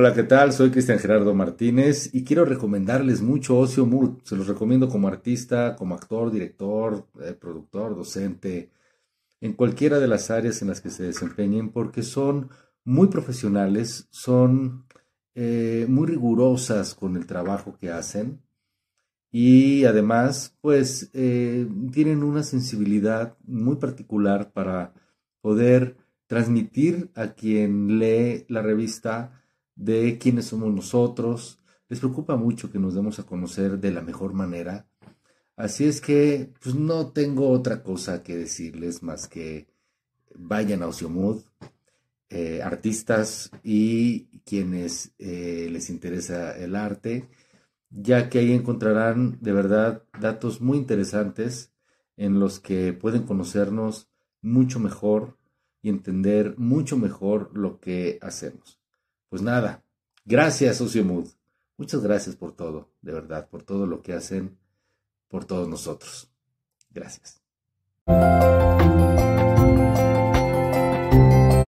Hola, ¿qué tal? Soy Cristian Gerardo Martínez y quiero recomendarles mucho Ocio Mood. Se los recomiendo como artista, como actor, director, eh, productor, docente, en cualquiera de las áreas en las que se desempeñen, porque son muy profesionales, son eh, muy rigurosas con el trabajo que hacen y además, pues, eh, tienen una sensibilidad muy particular para poder transmitir a quien lee la revista de quiénes somos nosotros. Les preocupa mucho que nos demos a conocer de la mejor manera. Así es que, pues no tengo otra cosa que decirles más que vayan a OcioMood, eh, artistas y quienes eh, les interesa el arte, ya que ahí encontrarán de verdad datos muy interesantes en los que pueden conocernos mucho mejor y entender mucho mejor lo que hacemos. Pues nada, gracias Socio Mood. Muchas gracias por todo, de verdad, por todo lo que hacen por todos nosotros. Gracias.